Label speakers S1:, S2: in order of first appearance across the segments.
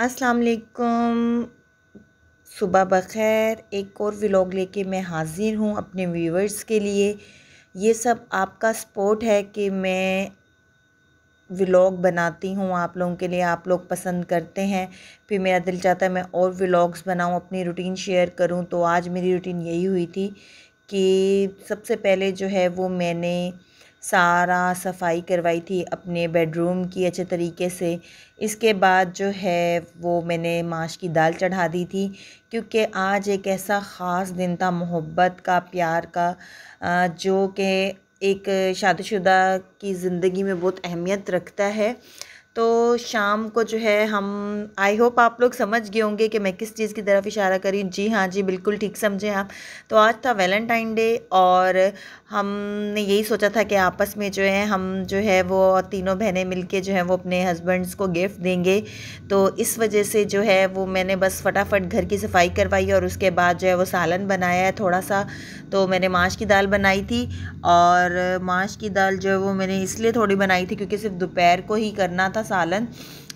S1: अस्सलाम वालेकुम सुबह बखैर एक और व्लॉग लेके मैं हाज़िर हूँ अपने व्यूवर्स के लिए ये सब आपका सपोर्ट है कि मैं व्लॉग बनाती हूँ आप लोगों के लिए आप लोग पसंद करते हैं फिर मेरा दिल चाहता है मैं और व्लॉग्स बनाऊँ अपनी रूटीन शेयर करूँ तो आज मेरी रूटीन यही हुई थी कि सबसे पहले जो है वो मैंने सारा सफाई करवाई थी अपने बेडरूम की अच्छे तरीके से इसके बाद जो है वो मैंने माश की दाल चढ़ा दी थी क्योंकि आज एक ऐसा ख़ास दिन था मोहब्बत का प्यार का जो कि एक शादीशुदा की ज़िंदगी में बहुत अहमियत रखता है तो शाम को जो है हम आई होप आप लोग समझ गए होंगे कि मैं किस चीज़ की तरफ इशारा करी जी हाँ जी बिल्कुल ठीक समझें आप तो आज था वैलेंटाइन डे और हमने यही सोचा था कि आपस में जो है हम जो है वो तीनों बहनें मिलके जो है वो अपने हस्बैंड्स को गिफ्ट देंगे तो इस वजह से जो है वो मैंने बस फटाफट घर की सफाई करवाई और उसके बाद जो है वो सालन बनाया है थोड़ा सा तो मैंने माश की दाल बनाई थी और माश की दाल जो है वो मैंने इसलिए थोड़ी बनाई थी क्योंकि सिर्फ दोपहर को ही करना था सालन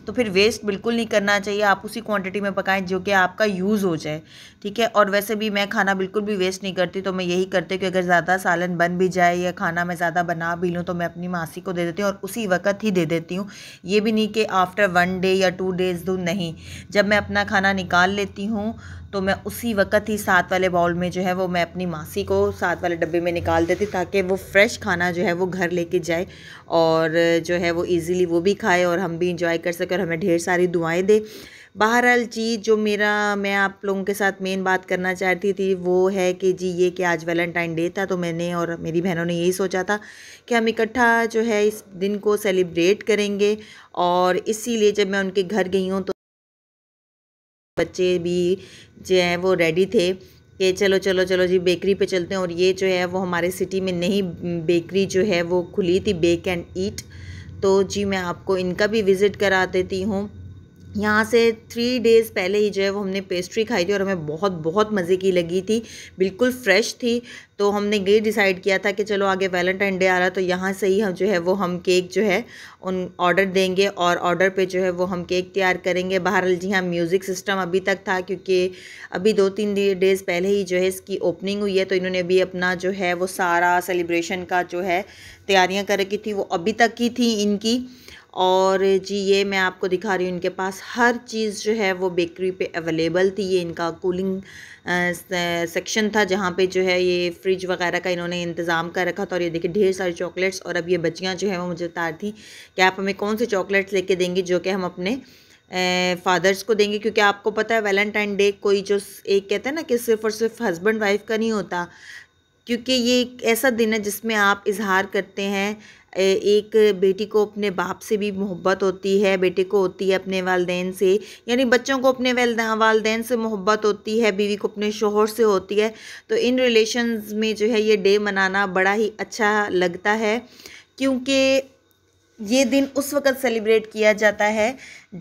S1: तो फिर वेस्ट बिल्कुल नहीं करना चाहिए आप उसी क्वांटिटी में पकाएं जो कि आपका यूज़ हो जाए ठीक है और वैसे भी मैं खाना बिल्कुल भी वेस्ट नहीं करती तो मैं यही करती कि अगर ज़्यादा सालन बन भी जाए या खाना मैं ज़्यादा बना भी लूँ तो मैं अपनी मासी को दे देती हूँ और उसी वक्त ही दे देती हूँ ये भी नहीं कि आफ्टर वन डे या टू डेज़ दूँ नहीं जब मैं अपना खाना निकाल लेती हूँ तो मैं उसी वक्त ही साथ वाले बाउल में जो है वो मैं अपनी मासी को साथ वाले डब्बे में निकाल देती ताकि वो फ्रेश खाना जो है वो घर लेके जाए और जो है वो इजीली वो भी खाए और हम भी इंजॉय कर सकें और हमें ढेर सारी दुआएं दे बहरहाल चीज़ जो मेरा मैं आप लोगों के साथ मेन बात करना चाहती थी वो है कि जी ये कि आज वैलेंटाइन डे था तो मैंने और मेरी बहनों ने यही सोचा था कि हम इकट्ठा जो है इस दिन को सेलिब्रेट करेंगे और इसीलिए जब मैं उनके घर गई हूँ तो बच्चे भी जो है वो रेडी थे कि चलो चलो चलो जी बेकरी पे चलते हैं और ये जो है वो हमारे सिटी में नई बेकरी जो है वो खुली थी बेक एंड ईट तो जी मैं आपको इनका भी विज़िट करा देती हूँ यहाँ से थ्री डेज़ पहले ही जो है वो हमने पेस्ट्री खाई थी और हमें बहुत बहुत मज़े की लगी थी बिल्कुल फ्रेश थी तो हमने ये डिसाइड किया था कि चलो आगे वैलेंटाइन डे आ रहा तो यहाँ से ही हम जो है वो हम केक जो है उन ऑर्डर देंगे और ऑर्डर पे जो है वो हम केक तैयार करेंगे बाहर जी हाँ म्यूज़िक सिस्टम अभी तक था क्योंकि अभी दो तीन डेज़ पहले ही जो है इसकी ओपनिंग हुई है तो इन्होंने अभी अपना जो है वो सारा सेलिब्रेशन का जो है तैयारियाँ कर रखी थी वो अभी तक की थी इनकी और जी ये मैं आपको दिखा रही हूँ इनके पास हर चीज़ जो है वो बेकरी पे अवेलेबल थी ये इनका कूलिंग सेक्शन था जहाँ पे जो है ये फ्रिज वगैरह का इन्होंने इंतज़ाम कर रखा था और ये देखिए ढेर सारी चॉकलेट्स और अब ये बच्चियाँ जो है वो मुझे बता थी कि आप हमें कौन से चॉकलेट्स लेके देंगी जो कि हम अपने फादर्स को देंगे क्योंकि आपको पता है वैलेंटाइन डे कोई जो एक कहते हैं ना कि सिर्फ और सिर्फ हस्बैंड वाइफ का नहीं होता क्योंकि ये एक ऐसा दिन है जिसमें आप इजहार करते हैं एक बेटी को अपने बाप से भी मोहब्बत होती है बेटे को होती है अपने वालदेन से यानी बच्चों को अपने वालदेन से मोहब्बत होती है बीवी को अपने शोहर से होती है तो इन रिलेशंस में जो है ये डे मनाना बड़ा ही अच्छा लगता है क्योंकि ये दिन उस वक़्त सेलिब्रेट किया जाता है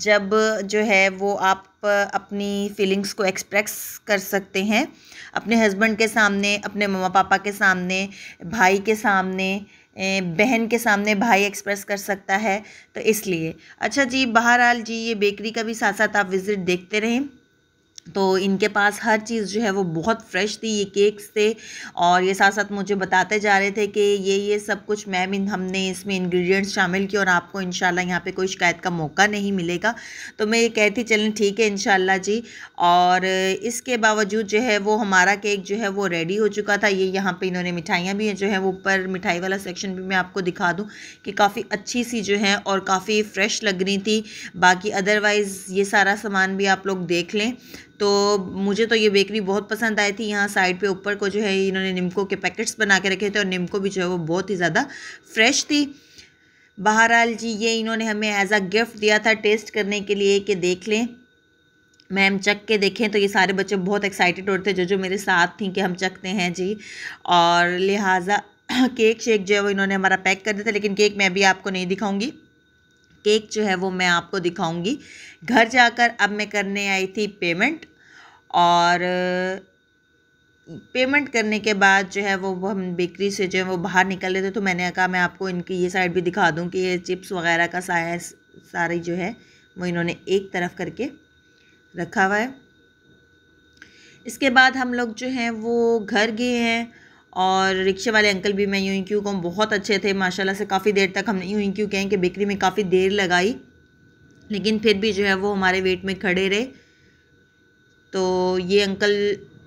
S1: जब जो है वो आप अपनी फीलिंग्स को एक्सप्रेस कर सकते हैं अपने हस्बैंड के सामने अपने मम्मा पापा के सामने भाई के सामने बहन के सामने भाई एक्सप्रेस कर सकता है तो इसलिए अच्छा जी बहरहाल जी ये बेकरी का भी साथ साथ आप विज़िट देखते रहें तो इनके पास हर चीज़ जो है वो बहुत फ्रेश थी ये केक्स थे और ये साथ साथ मुझे बताते जा रहे थे कि ये ये सब कुछ मैम इन हमने इसमें इंग्रेडिएंट्स शामिल किए और आपको इन यहाँ पे कोई शिकायत का मौका नहीं मिलेगा तो मैं ये कहती चलें ठीक है इन जी और इसके बावजूद जो है वो हमारा केक जो है वो रेडी हो चुका था ये यहाँ पर इन्होंने मिठाइयाँ भी जो है वो ऊपर मिठाई वाला सेक्शन भी मैं आपको दिखा दूँ कि काफ़ी अच्छी सी जो है और काफ़ी फ्रेश लग रही थी बाकी अदरवाइज़ ये सारा सामान भी आप लोग देख लें तो मुझे तो ये बेकरी बहुत पसंद आई थी यहाँ साइड पे ऊपर को जो है इन्होंने निम्को के पैकेट्स बना के रखे थे और निम्को भी जो है वो बहुत ही ज़्यादा फ्रेश थी बहरहाल जी ये इन्होंने हमें एज आ गिफ्ट दिया था टेस्ट करने के लिए कि देख लें मैम चख के देखें तो ये सारे बच्चे बहुत एक्साइटेड होते थे जो जो मेरे साथ थी कि हम चखते हैं जी और लिहाजा केक शेक जो है वो इन्होंने हमारा पैक कर दिया था लेकिन केक मैं अभी आपको नहीं दिखाऊंगी केक जो है वो मैं आपको दिखाऊंगी घर जाकर अब मैं करने आई थी पेमेंट और पेमेंट करने के बाद जो है वो हम बेकरी से जो है वो बाहर निकल रहे थे तो मैंने कहा मैं आपको इनकी ये साइड भी दिखा दूँ कि ये चिप्स वगैरह का सा सारी जो है वो इन्होंने एक तरफ करके रखा हुआ है इसके बाद हम लोग जो हैं वो घर गए हैं और रिक्शे वाले अंकल भी मैं ही क्यू को बहुत अच्छे थे माशाल्लाह से काफ़ी देर तक हमने ही क्यू कहें कि बेकरी में काफ़ी देर लगाई लेकिन फिर भी जो है वो हमारे वेट में खड़े रहे तो ये अंकल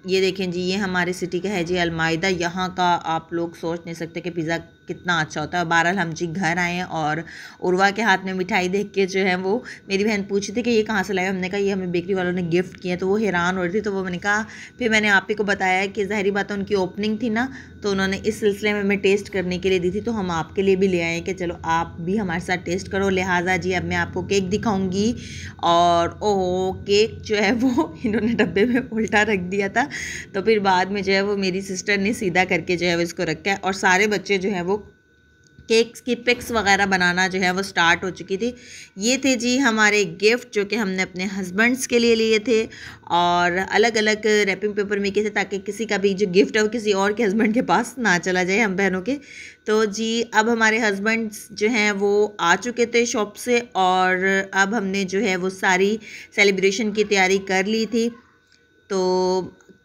S1: ये देखें जी ये हमारे सिटी का है जी अलमायदा यहाँ का आप लोग सोच नहीं सकते कि पिज़्ज़ा कितना अच्छा होता है बहरहाल हम जी घर आए और उर्वा के हाथ में मिठाई देख के जो है वो मेरी बहन पूछी थी कि ये कहाँ से लाए हमने कहा ये हमें बेकरी वालों ने गिफ्ट किया तो वो हैरान हो रही थी तो वो मैंने कहा फिर मैंने आप ही को बताया कि जहरी बात उनकी ओपनिंग थी ना तो उन्होंने इस सिलसिले में हमें टेस्ट करने के लिए दी थी तो हम आपके लिए भी ले आए कि चलो आप भी हमारे साथ टेस्ट करो लिहाजा जी अब मैं आपको केक दिखाऊँगी और ओहो केक जो है वो इन्होंने डब्बे में उल्टा रख दिया था तो फिर बाद में जो है वो मेरी सिस्टर ने सीधा करके जो है वो इसको रखा है और सारे बच्चे जो है वो केक्स की पिक्स वगैरह बनाना जो है वो स्टार्ट हो चुकी थी ये थे जी हमारे गिफ्ट जो कि हमने अपने हस्बैंड्स के लिए लिए थे और अलग अलग रैपिंग पेपर में किए थे ताकि किसी का भी जो गिफ्ट है वो किसी और के हस्बैंड के पास ना चला जाए हम बहनों के तो जी अब हमारे हस्बैंड्स जो हैं वो आ चुके थे शॉप से और अब हमने जो है वो सारी सेलिब्रेशन की तैयारी कर ली थी तो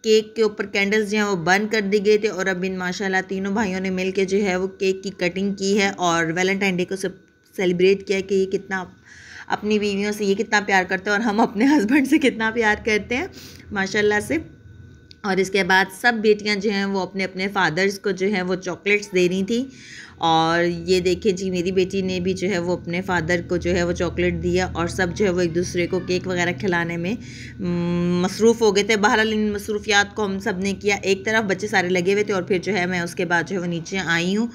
S1: केक के ऊपर कैंडल्स जो हैं वो बर्न कर दिए गए थे और अब इन माशाल्लाह तीनों भाइयों ने मिल के जो है वो केक की कटिंग की है और वैलेंटाइन डे को सब सेलिब्रेट किया कि ये कितना अपनी बीवियों से ये कितना प्यार करते हैं और हम अपने हस्बैंड से कितना प्यार करते हैं माशाल्लाह से और इसके बाद सब बेटियां जो हैं वो अपने अपने फादर्स को जो है वो चॉकलेट्स दे रही थी और ये देखें जी मेरी बेटी ने भी जो है वो अपने फादर को जो है वो चॉकलेट दिया और सब जो है वो एक दूसरे को केक वगैरह खिलाने में मसरूफ़ हो गए थे बहरहाल इन मसरूफियात को हम सब ने किया एक तरफ बच्चे सारे लगे हुए थे और फिर जो है मैं उसके बाद जो है वो नीचे आई हूँ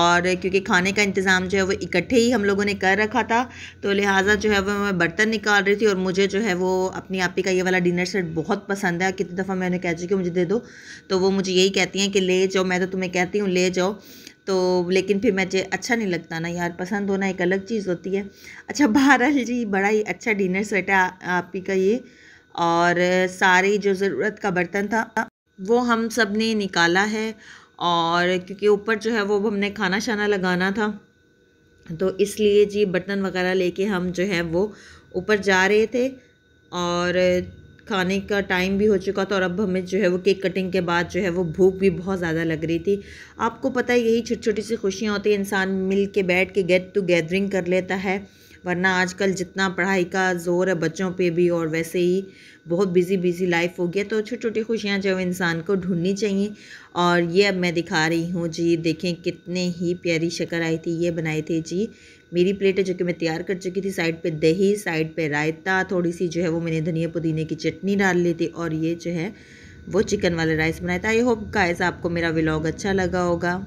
S1: और क्योंकि खाने का इंतज़ाम जो है वो इकट्ठे ही हम लोगों ने कर रखा था तो लिहाजा जो है वो मैं बर्तन निकाल रही थी और मुझे जो है वो अपनी आपी का ये वाला डिनर सेट बहुत पसंद है कितनी दफ़ा मैंने कह चुकी कि मुझे दे दो तो वो मुझे यही कहती हैं कि ले जाओ मैं तो तुम्हें कहती हूँ ले जाओ तो लेकिन फिर मुझे अच्छा नहीं लगता ना यार पसंद होना एक अलग चीज़ होती है अच्छा बहरहाल जी बड़ा ही अच्छा डिनर सेट है आप ही का ये और सारे जो ज़रूरत का बर्तन था वो हम सब ने निकाला है और क्योंकि ऊपर जो है वो हमने खाना शाना लगाना था तो इसलिए जी बर्तन वगैरह लेके हम जो है वो ऊपर जा रहे थे और खाने का टाइम भी हो चुका था और अब हमें जो है वो केक कटिंग के बाद जो है वो भूख भी बहुत ज़्यादा लग रही थी आपको पता है यही छोटी छोटी सी खुशियाँ होती हैं इंसान मिल के बैठ के गेट टू गैदरिंग कर लेता है वरना आजकल जितना पढ़ाई का ज़ोर है बच्चों पे भी और वैसे ही बहुत बिज़ी बिज़ी लाइफ हो गया तो छोटी छोटी खुशियाँ जो इंसान को ढूंढनी चाहिए और ये अब मैं दिखा रही हूँ जी देखें कितने ही प्यारी शक्ल आई थी ये बनाई थी जी मेरी प्लेट है जो कि मैं तैयार कर चुकी थी साइड पे दही साइड पे रायता थोड़ी सी जो है वो मैंने धनिया पुदीने की चटनी डाल ली थी और ये जो है वो चिकन वाला राइस बनाया था आई होप गाइस आपको मेरा व्लॉग अच्छा लगा होगा